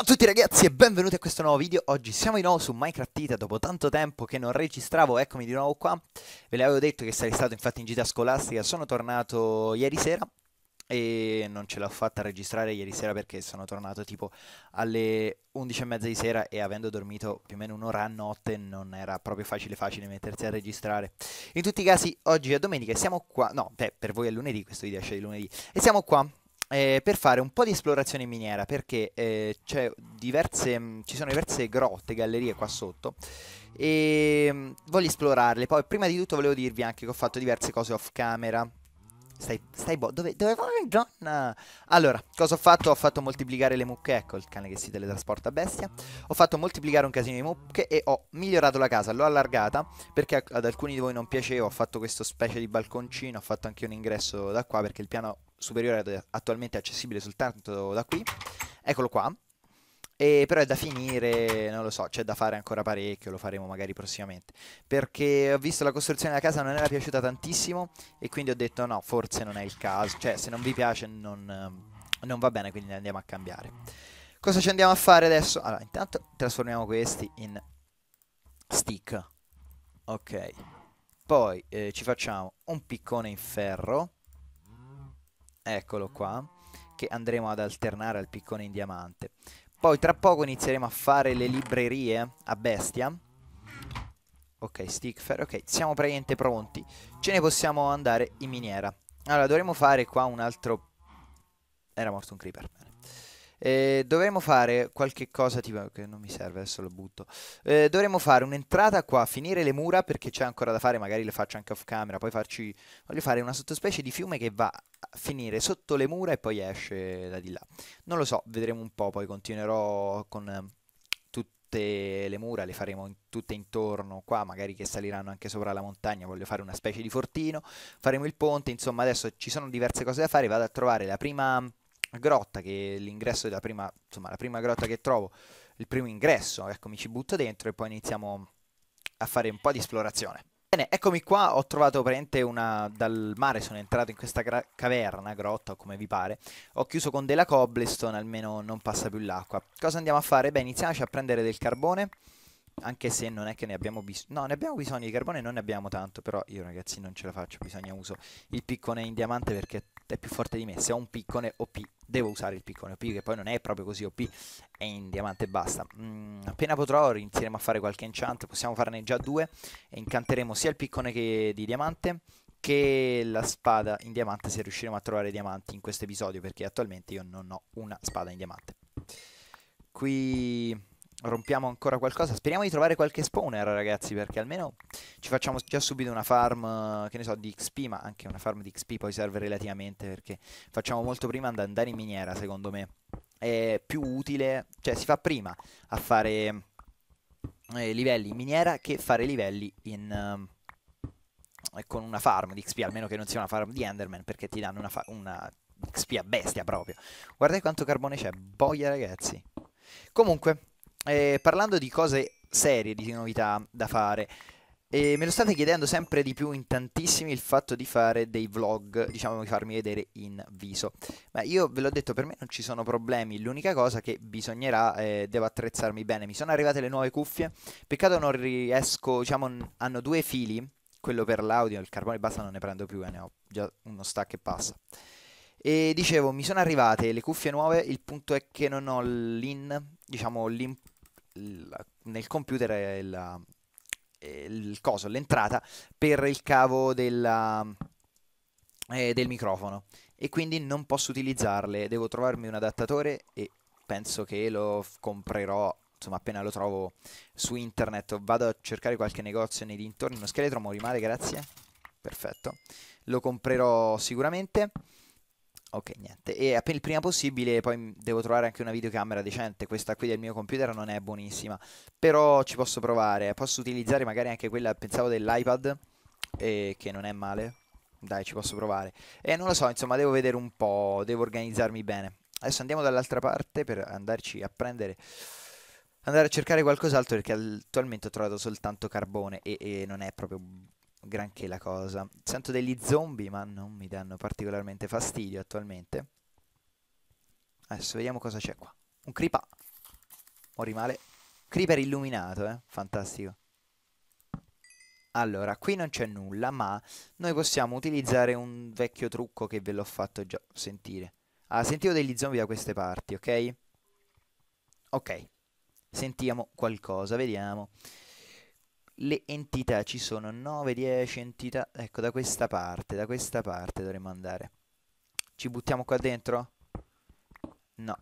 Ciao a tutti ragazzi e benvenuti a questo nuovo video Oggi siamo di nuovo su Minecraft Tita, Dopo tanto tempo che non registravo Eccomi di nuovo qua Ve l'avevo detto che sarei stato infatti in gita scolastica Sono tornato ieri sera E non ce l'ho fatta registrare ieri sera Perché sono tornato tipo alle 11.30 di sera E avendo dormito più o meno un'ora a notte Non era proprio facile facile mettersi a registrare In tutti i casi oggi è domenica E siamo qua No, beh, per voi è lunedì Questo video esce cioè di lunedì E siamo qua eh, per fare un po' di esplorazione in miniera perché eh, diverse, mm, ci sono diverse grotte, gallerie qua sotto e ehm, voglio esplorarle. Poi prima di tutto volevo dirvi anche che ho fatto diverse cose off camera. Stai, stai bo- dove, dove vai, donna? Allora, cosa ho fatto? Ho fatto moltiplicare le mucche, ecco il cane che si teletrasporta bestia. Ho fatto moltiplicare un casino di mucche e ho migliorato la casa, l'ho allargata perché ad alcuni di voi non piaceva, ho fatto questo specie di balconcino, ho fatto anche un ingresso da qua perché il piano superiore attualmente accessibile soltanto da qui. Eccolo qua. E però è da finire, non lo so, c'è da fare ancora parecchio, lo faremo magari prossimamente. Perché ho visto la costruzione della casa non era piaciuta tantissimo e quindi ho detto no, forse non è il caso. Cioè, se non vi piace non, non va bene, quindi ne andiamo a cambiare. Cosa ci andiamo a fare adesso? Allora, intanto trasformiamo questi in stick. Ok. Poi eh, ci facciamo un piccone in ferro eccolo qua, che andremo ad alternare al piccone in diamante. Poi tra poco inizieremo a fare le librerie a bestia. Ok, stick fair, ok, siamo praticamente pronti. Ce ne possiamo andare in miniera. Allora, dovremo fare qua un altro... Era morto un creeper, eh, dovremmo fare qualche cosa tipo... che non mi serve, adesso lo butto. Eh, dovremmo fare un'entrata qua, finire le mura perché c'è ancora da fare, magari le faccio anche off camera, poi farci... Voglio fare una sottospecie di fiume che va a finire sotto le mura e poi esce da di là. Non lo so, vedremo un po', poi continuerò con tutte le mura, le faremo in tutte intorno qua, magari che saliranno anche sopra la montagna, voglio fare una specie di fortino, faremo il ponte, insomma adesso ci sono diverse cose da fare, vado a trovare la prima grotta che l'ingresso della prima, insomma, la prima grotta che trovo, il primo ingresso, ecco, mi ci butto dentro e poi iniziamo a fare un po' di esplorazione. Bene, eccomi qua, ho trovato praticamente una... dal mare sono entrato in questa caverna, grotta o come vi pare, ho chiuso con della cobblestone, almeno non passa più l'acqua. Cosa andiamo a fare? Beh, iniziamoci a prendere del carbone, anche se non è che ne abbiamo bisogno, no, ne abbiamo bisogno di carbone, non ne abbiamo tanto, però io ragazzi non ce la faccio, bisogna uso il piccone in diamante perché è più forte di me, se ho un piccone OP devo usare il piccone OP che poi non è proprio così OP, è in diamante e basta. Mm, appena potrò inizieremo a fare qualche enchant, possiamo farne già due e incanteremo sia il piccone che di diamante che la spada in diamante se riusciremo a trovare diamanti in questo episodio perché attualmente io non ho una spada in diamante. Qui rompiamo ancora qualcosa. Speriamo di trovare qualche spawner, ragazzi, perché almeno ci facciamo già subito una farm, che ne so, di XP, ma anche una farm di XP poi serve relativamente, perché facciamo molto prima ad andare in miniera, secondo me. È più utile, cioè si fa prima a fare eh, livelli in miniera che fare livelli in... Eh, con una farm di XP, almeno che non sia una farm di Enderman, perché ti danno una, una XP a bestia proprio. Guardate quanto carbone c'è, boia ragazzi. Comunque, eh, parlando di cose serie, di novità da fare, e me lo state chiedendo sempre di più in tantissimi il fatto di fare dei vlog, diciamo di farmi vedere in viso. Ma io ve l'ho detto, per me non ci sono problemi, l'unica cosa che bisognerà, eh, devo attrezzarmi bene. Mi sono arrivate le nuove cuffie, peccato non riesco, diciamo, hanno due fili, quello per l'audio, il carbone basta non ne prendo più, eh, ne ho già uno stack e passa. E dicevo, mi sono arrivate le cuffie nuove, il punto è che non ho l'in, diciamo, l'in, la, nel computer la, il coso, l'entrata per il cavo della, eh, del microfono e quindi non posso utilizzarle, devo trovarmi un adattatore e penso che lo comprerò insomma appena lo trovo su internet vado a cercare qualche negozio nei dintorni uno scheletro male, grazie perfetto lo comprerò sicuramente Ok, niente. E appena il prima possibile, poi devo trovare anche una videocamera decente. Questa qui del mio computer non è buonissima. Però ci posso provare. Posso utilizzare magari anche quella, pensavo, dell'iPad, eh, che non è male. Dai, ci posso provare. E non lo so, insomma, devo vedere un po', devo organizzarmi bene. Adesso andiamo dall'altra parte per andarci a prendere andare a cercare qualcos'altro perché attualmente ho trovato soltanto carbone e, e non è proprio granché la cosa. Sento degli zombie, ma non mi danno particolarmente fastidio attualmente. Adesso vediamo cosa c'è qua. Un creeper. Mori male. Creeper illuminato, eh. Fantastico. Allora, qui non c'è nulla, ma noi possiamo utilizzare un vecchio trucco che ve l'ho fatto già sentire. Ah, sentivo degli zombie da queste parti, ok? Ok. Sentiamo qualcosa, vediamo le entità ci sono 9 10 entità ecco da questa parte da questa parte dovremmo andare ci buttiamo qua dentro no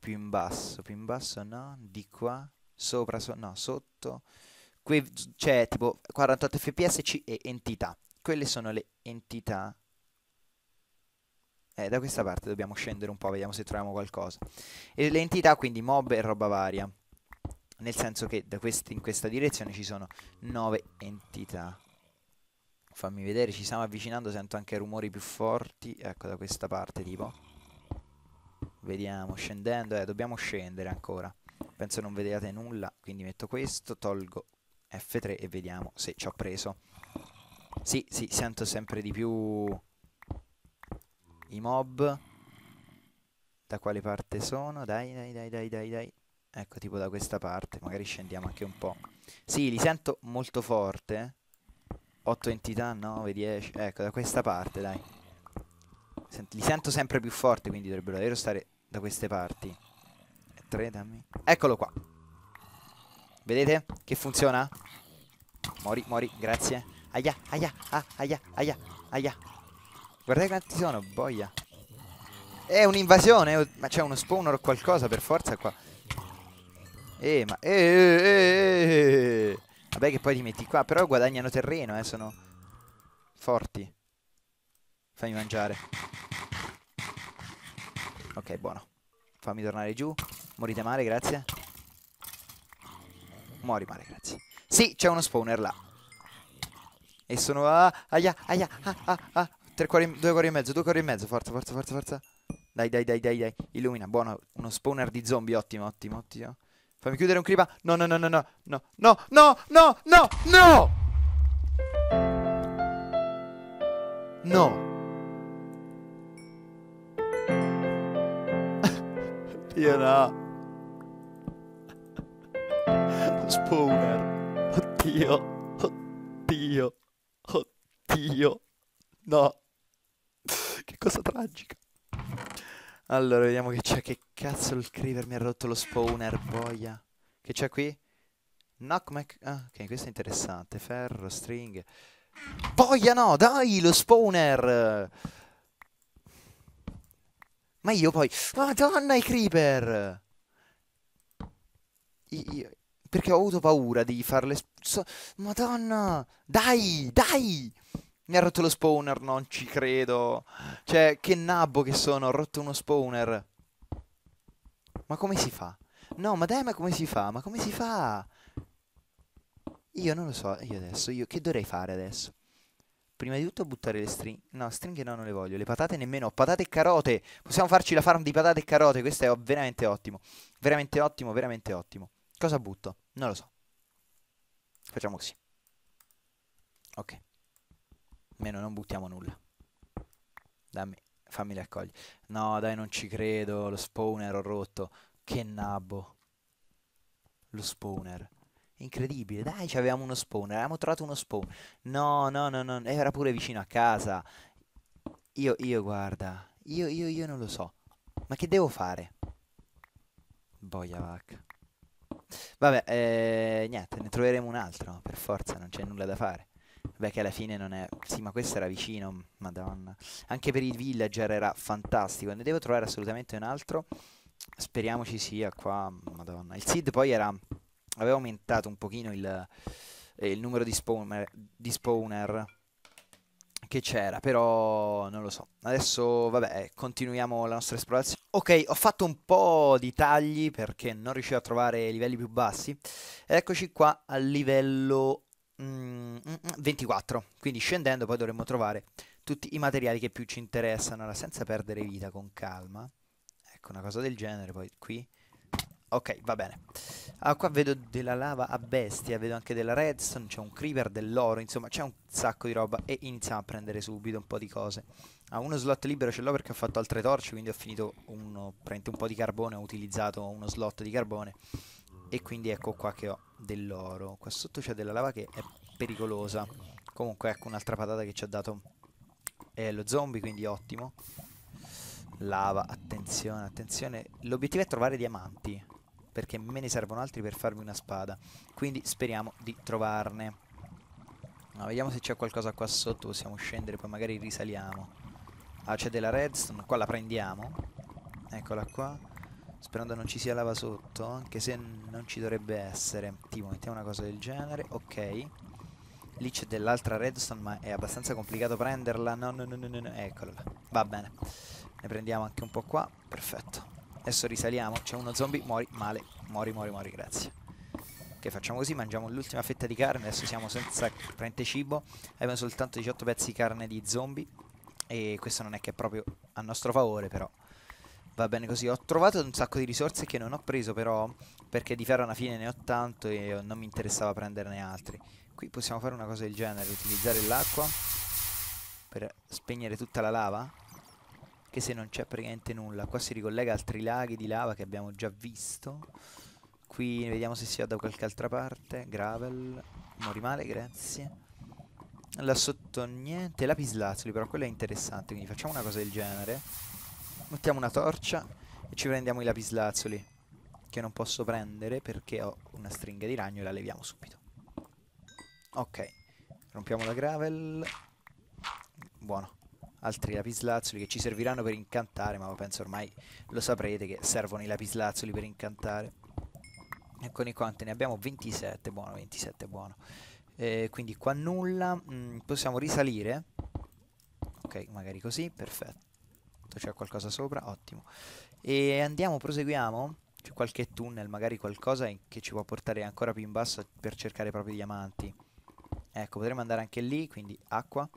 più in basso più in basso no di qua sopra so, no sotto qui c'è cioè, tipo 48 fps c e entità quelle sono le entità eh, da questa parte dobbiamo scendere un po' vediamo se troviamo qualcosa e le entità quindi mob e roba varia nel senso che quest in questa direzione ci sono 9 entità fammi vedere ci stiamo avvicinando sento anche rumori più forti ecco da questa parte tipo vediamo scendendo eh dobbiamo scendere ancora penso non vediate nulla quindi metto questo tolgo F3 e vediamo se ci ho preso sì sì sento sempre di più i mob da quale parte sono dai dai dai dai dai dai ecco tipo da questa parte magari scendiamo anche un po' sì li sento molto forte 8 entità 9 10 ecco da questa parte dai Sent li sento sempre più forti, quindi dovrebbero davvero stare da queste parti 3 dammi eccolo qua vedete che funziona mori mori grazie aia aia ah, aia aia aia guardate quanti sono boia è un'invasione ma c'è uno spawner o qualcosa per forza qua eh, ma... Eh, eh, eh, eh, Vabbè che poi li metti qua, però guadagnano terreno, eh, sono forti. Fammi mangiare. Ok, buono. Fammi tornare giù. Morite male, grazie. Muori male, grazie. Sì, c'è uno spawner là. E sono... Ah, aia, aia, ah, ah, ah. Tre cuori, due cuori e mezzo, due cuori e mezzo. Forza, forza, forza, forza. Dai, dai, dai, dai, dai. Illumina, buono. Uno spawner di zombie, ottimo, ottimo, ottimo. Fammi chiudere un creeper. No, no, no, no, no, no, no, no, no, no, no! No. Io no. Spooner. Oddio. Oddio. Oddio. No. Che cosa tragica. Allora, vediamo che c'è. Che cazzo il creeper mi ha rotto lo spawner, boia. Che c'è qui? Knock Mac. Ah, ok, questo è interessante. Ferro, string. Boia no, dai, lo spawner! Ma io poi... Madonna, i creeper! Io... Perché ho avuto paura di farle... So... Madonna! Dai, dai! Mi ha rotto lo spawner, non ci credo. Cioè, che nabbo che sono, ho rotto uno spawner. Ma come si fa? No, ma dai, ma come si fa? Ma come si fa? Io non lo so, io adesso, io che dovrei fare adesso? Prima di tutto buttare le stringhe. No, stringhe no, non le voglio. Le patate nemmeno. Patate e carote. Possiamo farci la farm di patate e carote. Questo è veramente ottimo. Veramente ottimo, veramente ottimo. Cosa butto? Non lo so. Facciamo così. Ok. Meno, non buttiamo nulla. Dammi, fammi le accogli. No, dai, non ci credo. Lo spawner ho rotto. Che nabbo. Lo spawner. Incredibile, dai, ci avevamo uno spawner, Abbiamo trovato uno spawner. No, no, no, no, era pure vicino a casa. Io, io, guarda, io, io, io non lo so. Ma che devo fare? Boia vacca. Vabbè, eh, niente, ne troveremo un altro, per forza, non c'è nulla da fare. Beh, che alla fine non è... Sì, ma questo era vicino, madonna. Anche per il villager era fantastico. Ne devo trovare assolutamente un altro. Speriamo ci sia qua, madonna. Il seed poi era... Aveva aumentato un pochino il, eh, il numero di spawner, di spawner che c'era, però non lo so. Adesso, vabbè, continuiamo la nostra esplorazione. Ok, ho fatto un po' di tagli perché non riuscivo a trovare livelli più bassi. Ed eccoci qua al livello 24. Mm, mm, mm, quindi scendendo poi dovremmo trovare tutti i materiali che più ci interessano. Allora, senza perdere vita, con calma. Ecco, una cosa del genere, poi qui... Ok, va bene. Ah, qua vedo della lava a bestia, vedo anche della redstone, c'è un creeper, dell'oro, insomma c'è un sacco di roba e iniziamo a prendere subito un po' di cose. Ah, uno slot libero ce l'ho perché ho fatto altre torce, quindi ho finito uno, un po' di carbone, ho utilizzato uno slot di carbone e quindi ecco qua che ho dell'oro. Qua sotto c'è della lava che è pericolosa. Comunque ecco un'altra patata che ci ha dato è eh, lo zombie, quindi ottimo. Lava, attenzione, attenzione. L'obiettivo è trovare diamanti, perché me ne servono altri per farmi una spada. Quindi speriamo di trovarne. No, vediamo se c'è qualcosa qua sotto, possiamo scendere, poi magari risaliamo. Ah, c'è della redstone, qua la prendiamo. Eccola qua. Sperando non ci sia lava sotto, anche se non ci dovrebbe essere. Tipo, mettiamo una cosa del genere, ok. Lì c'è dell'altra redstone, ma è abbastanza complicato prenderla. No, no, no, no, no, eccola là. Va bene. Ne prendiamo anche un po' qua, perfetto. Adesso risaliamo, c'è uno zombie, muori, male, muori, muori, muori, grazie. Ok, facciamo così, mangiamo l'ultima fetta di carne, adesso siamo senza prente cibo, abbiamo soltanto 18 pezzi di carne di zombie e questo non è che è proprio a nostro favore però va bene così. Ho trovato un sacco di risorse che non ho preso però perché di ferro alla fine ne ho tanto e non mi interessava prenderne altri. Qui possiamo fare una cosa del genere, utilizzare l'acqua per spegnere tutta la lava. Che se non c'è praticamente nulla. Qua si ricollega altri laghi di lava che abbiamo già visto. Qui vediamo se si va da qualche altra parte. Gravel. Mori male, grazie. Là sotto niente. Lapislazzuli, però quello è interessante. Quindi facciamo una cosa del genere Mettiamo una torcia e ci prendiamo i lapislazzoli. Che non posso prendere perché ho una stringa di ragno e la leviamo subito. Ok. Rompiamo la gravel. Buono. Altri lapislazzoli che ci serviranno per incantare, ma penso ormai lo saprete che servono i lapislazzoli per incantare. Eccoli quanti, ne abbiamo 27, buono, 27, buono. Eh, quindi qua nulla, mm, possiamo risalire. Ok, magari così, perfetto sotto c'è qualcosa sopra, ottimo. E andiamo, proseguiamo. C'è qualche tunnel, magari qualcosa che ci può portare ancora più in basso per cercare proprio i diamanti. Ecco, potremmo andare anche lì, quindi acqua.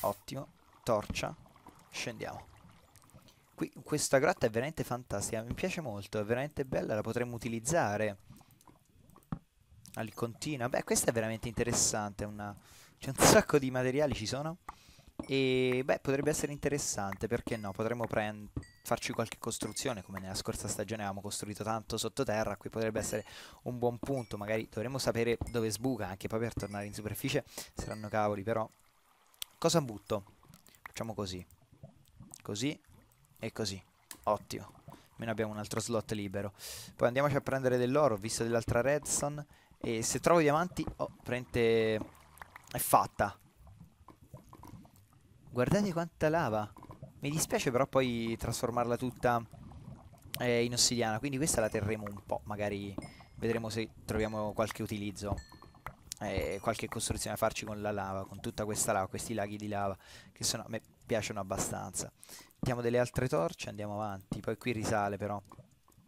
Ottimo. Torcia. Scendiamo. Qui, questa grotta è veramente fantastica, mi piace molto, è veramente bella, la potremmo utilizzare. Al continuo, Beh, questa è veramente interessante, una... C'è un sacco di materiali, ci sono? E beh, potrebbe essere interessante, perché no? Potremmo farci qualche costruzione, come nella scorsa stagione avevamo costruito tanto sottoterra, qui potrebbe essere un buon punto, magari dovremmo sapere dove sbuca, anche poi per tornare in superficie saranno cavoli, però... Cosa butto? Facciamo così, così e così, ottimo. Almeno abbiamo un altro slot libero. Poi andiamoci a prendere dell'oro, visto dell'altra redstone, e se trovo diamanti, oh, prende... è fatta. Guardate quanta lava. Mi dispiace però poi trasformarla tutta eh, in ossidiana. Quindi questa la terremo un po'. Magari vedremo se troviamo qualche utilizzo. Eh, qualche costruzione a farci con la lava. Con tutta questa lava. Questi laghi di lava. Che sono, a me piacciono abbastanza. Mettiamo delle altre torce. Andiamo avanti. Poi qui risale però.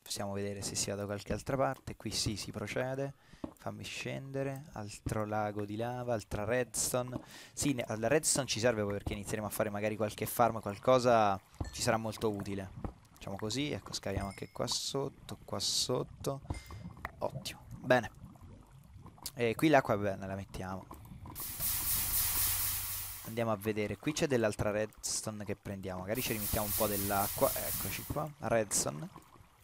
Possiamo vedere se si va da qualche altra parte. Qui sì, si procede fammi scendere, altro lago di lava, altra redstone. Sì, la redstone ci serve perché inizieremo a fare magari qualche farm, qualcosa ci sarà molto utile. Facciamo così, ecco, scaviamo anche qua sotto, qua sotto. Ottimo, bene. E qui l'acqua, bene, la mettiamo. Andiamo a vedere, qui c'è dell'altra redstone che prendiamo, magari ci rimettiamo un po' dell'acqua, eccoci qua, redstone,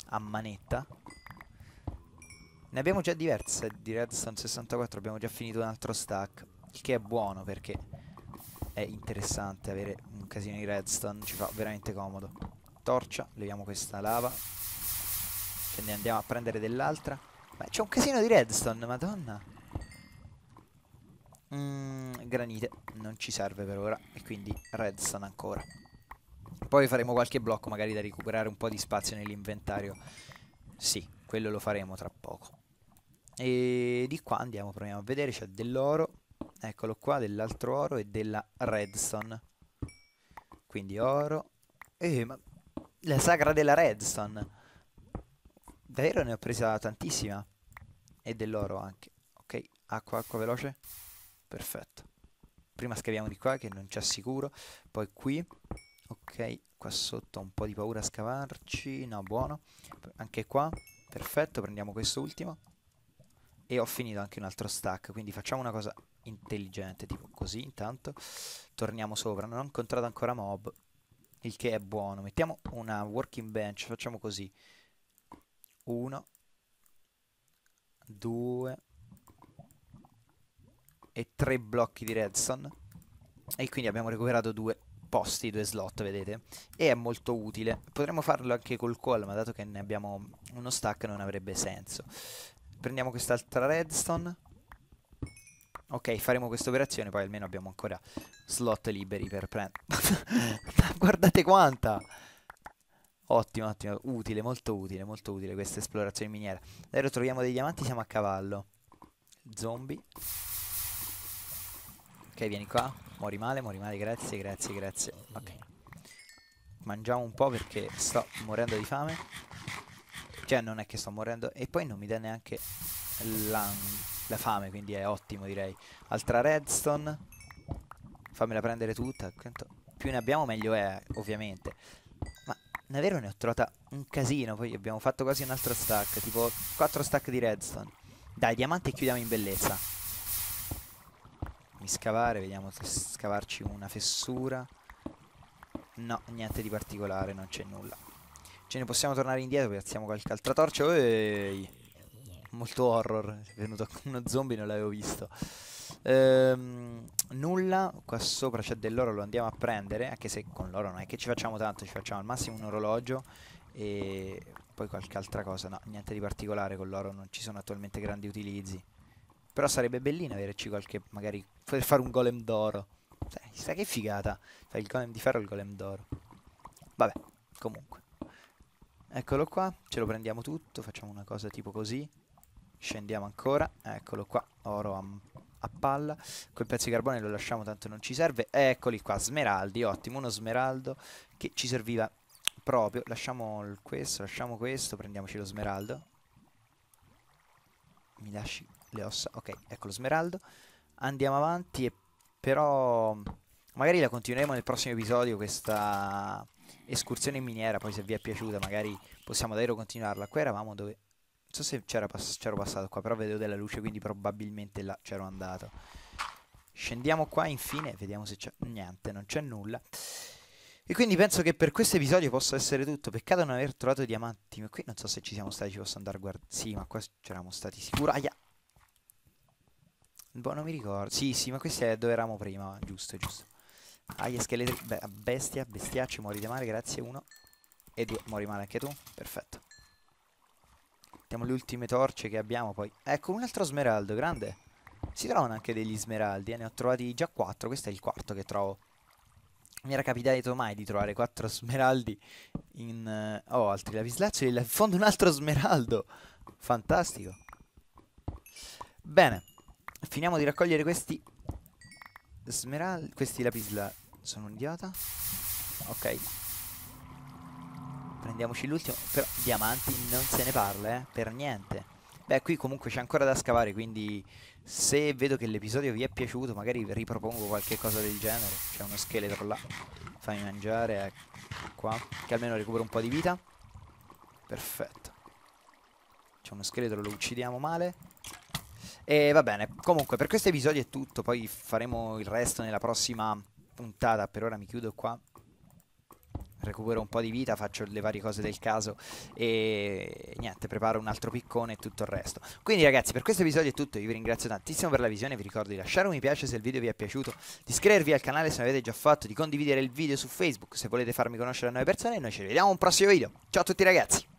a manetta, ne abbiamo già diverse di redstone 64, abbiamo già finito un altro stack, il che è buono perché è interessante avere un casino di redstone, ci fa veramente comodo. Torcia, leviamo questa lava, ce ne andiamo a prendere dell'altra. Ma c'è un casino di redstone, madonna. Mm, granite, non ci serve per ora, e quindi redstone ancora. Poi faremo qualche blocco magari da recuperare un po' di spazio nell'inventario. Sì, quello lo faremo tra poco. E di qua andiamo, proviamo a vedere, c'è dell'oro, eccolo qua, dell'altro oro e della redstone. Quindi oro... Eh, ma... La sagra della redstone! Davvero ne ho presa tantissima. E dell'oro anche. Ok, acqua, acqua veloce. Perfetto. Prima scaviamo di qua che non c'è sicuro. Poi qui. Ok, qua sotto ho un po' di paura a scavarci. No, buono. Anche qua. Perfetto, prendiamo questo ultimo e ho finito anche un altro stack, quindi facciamo una cosa intelligente, tipo così intanto. Torniamo sopra, non ho incontrato ancora mob, il che è buono. Mettiamo una working bench, facciamo così. 1, 2 e 3 blocchi di redstone. E quindi abbiamo recuperato due posti, due slot, vedete? E è molto utile. Potremmo farlo anche col call, ma dato che ne abbiamo uno stack non avrebbe senso. Prendiamo quest'altra redstone. Ok, faremo questa operazione, poi almeno abbiamo ancora slot liberi per prendere... Guardate quanta! Ottimo, ottimo, utile, molto utile, molto utile questa esplorazione miniera. Adesso troviamo dei diamanti, siamo a cavallo. Zombie. Ok, vieni qua. Mori male, mori male, grazie, grazie, grazie. Ok. Mangiamo un po' perché sto morendo di fame. Cioè non è che sto morendo E poi non mi dà neanche la, la fame Quindi è ottimo direi Altra redstone Fammela prendere tutta Quanto Più ne abbiamo meglio è ovviamente Ma davvero ne ho trovata un casino Poi abbiamo fatto quasi un altro stack Tipo 4 stack di redstone Dai diamante e chiudiamo in bellezza Mi scavare Vediamo se scavarci una fessura No niente di particolare Non c'è nulla Ce ne possiamo tornare indietro, piazziamo qualche altra torcia. Ehi. Molto horror, è venuto uno zombie, non l'avevo visto. Ehm, nulla, qua sopra c'è dell'oro, lo andiamo a prendere, anche se con l'oro non è che ci facciamo tanto, ci facciamo al massimo un orologio e poi qualche altra cosa, no, niente di particolare con l'oro, non ci sono attualmente grandi utilizzi. Però sarebbe bellino averci qualche, magari, per fare un golem d'oro. Sai, che figata, fare il golem di ferro e il golem d'oro. Vabbè, comunque. Eccolo qua, ce lo prendiamo tutto, facciamo una cosa tipo così. Scendiamo ancora, eccolo qua, oro a, a palla. Quel pezzo di carbone lo lasciamo, tanto non ci serve. Eccoli qua, smeraldi, ottimo, uno smeraldo che ci serviva proprio. Lasciamo questo, lasciamo questo, prendiamoci lo smeraldo. Mi lasci le ossa, ok, ecco lo smeraldo. Andiamo avanti, e però magari la continueremo nel prossimo episodio questa escursione in miniera, poi se vi è piaciuta magari possiamo davvero continuarla. Qua eravamo dove... Non so se c'era pass passato qua, però vedo della luce, quindi probabilmente là c'ero andato. Scendiamo qua infine, vediamo se c'è... Niente, non c'è nulla. E quindi penso che per questo episodio possa essere tutto. Peccato non aver trovato diamanti. Ma qui non so se ci siamo stati, ci posso andare a guardare. Sì, ma qua c'eravamo stati sicuri. Aia! Boh, non mi ricordo. Sì, sì, ma questo è dove eravamo prima, giusto, giusto. Agli scheletri. Be bestia, bestiacci, muori di male, grazie. Uno. E due. Muori male anche tu. Perfetto. Mettiamo le ultime torce che abbiamo poi. Ecco, un altro smeraldo, grande. Si trovano anche degli smeraldi. Eh? Ne ho trovati già quattro. Questo è il quarto che trovo. Mi era capitato mai di trovare quattro smeraldi in... Uh, oh, altri lapislazzi, In fondo un altro smeraldo. Fantastico. Bene. Finiamo di raccogliere questi... Smeraldi... Questi lapislazzuli sono un idiota. Ok. Prendiamoci l'ultimo. Però diamanti non se ne parla, eh. Per niente. Beh, qui comunque c'è ancora da scavare, quindi se vedo che l'episodio vi è piaciuto, magari ripropongo qualche cosa del genere. C'è uno scheletro là. Fammi mangiare, ecco qua. Che almeno recupero un po' di vita. Perfetto. C'è uno scheletro, lo uccidiamo male. E va bene, comunque per questo episodio è tutto, poi faremo il resto nella prossima puntata per ora mi chiudo qua recupero un po' di vita, faccio le varie cose del caso e niente, preparo un altro piccone e tutto il resto. Quindi ragazzi, per questo episodio è tutto, io vi ringrazio tantissimo per la visione, vi ricordo di lasciare un mi piace se il video vi è piaciuto, di iscrivervi al canale se non l'avete già fatto, di condividere il video su Facebook se volete farmi conoscere a nuove persone e noi ci vediamo in un prossimo video. Ciao a tutti ragazzi!